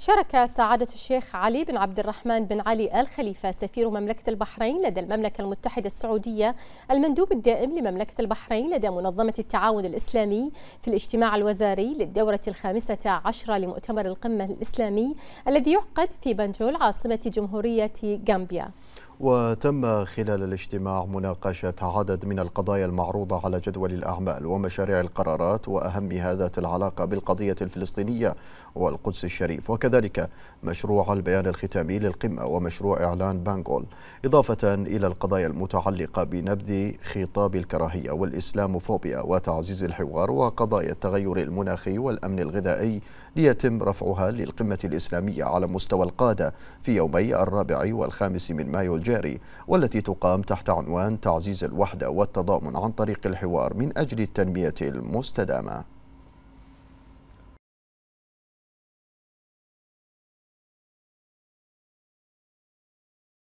شارك سعادة الشيخ علي بن عبد الرحمن بن علي آل خليفة سفير مملكة البحرين لدى المملكة المتحدة السعودية المندوب الدائم لمملكة البحرين لدى منظمة التعاون الإسلامي في الاجتماع الوزاري للدورة الخامسة عشرة لمؤتمر القمة الإسلامي الذي يعقد في بنجول عاصمة جمهورية غامبيا وتم خلال الاجتماع مناقشة عدد من القضايا المعروضة على جدول الأعمال ومشاريع القرارات وأهمها ذات العلاقة بالقضية الفلسطينية والقدس الشريف وكذلك مشروع البيان الختامي للقمة ومشروع إعلان بانغول إضافة إلى القضايا المتعلقة بنبذ خطاب الكراهية والإسلاموفوبيا وتعزيز الحوار وقضايا التغير المناخي والأمن الغذائي ليتم رفعها للقمة الإسلامية على مستوى القادة في يومي الرابع والخامس من مايو الجديد. الجاري والتي تقام تحت عنوان تعزيز الوحدة والتضامن عن طريق الحوار من أجل التنمية المستدامة